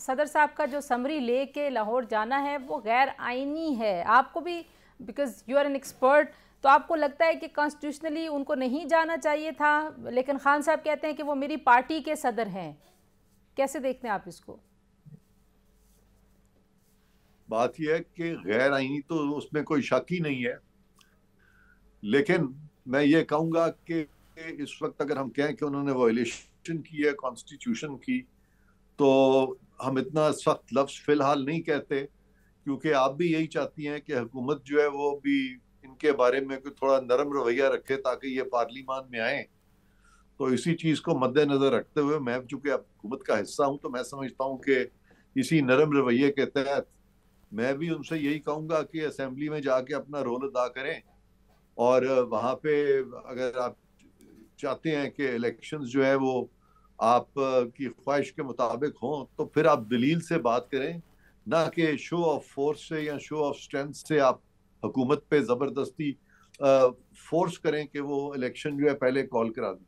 सदर साहब का जो समरी ले के लाहौर जाना है वो गैर आइनी है आपको भी because you are an expert तो आपको लगता है कि कॉन्स्टिट्यूशनली उनको नहीं जाना चाहिए था लेकिन खान साहब कहते हैं कि वो मेरी पार्टी के सदर हैं कैसे देखते हैं आप इसको बात यह है कि गैर आइनी तो उसमें कोई शक ही नहीं है लेकिन मैं ये कहूंगा कि इस वक्त अगर हम कहें कि उन्होंने वायलेशन की है कॉन्स्टिट्यूशन की तो हम इतना सख्त लफ्ज फिलहाल नहीं कहते क्योंकि आप भी यही चाहती हैं कि हुकूमत जो है वो भी इनके बारे में कोई थोड़ा नरम रवैया रखे ताकि ये पार्लियामान में आए तो इसी चीज़ को मद्देनज़र रखते हुए मैं चूँकि अब हुकूमत का हिस्सा हूँ तो मैं समझता हूँ कि इसी नरम रवैये के तहत मैं भी उनसे यही कहूँगा कि असम्बली में जाके अपना रोल अदा करें और वहाँ पे अगर आप चाहते हैं कि इलेक्शंस जो है वो आप की ख्वाहिश के मुताबिक हों तो फिर आप दलील से बात करें ना कि शो ऑफ फोर्स से या शो ऑफ स्ट्रेंथ से आप हुकूमत पे ज़बरदस्ती फोर्स करें कि वो इलेक्शन जो है पहले कॉल करा दें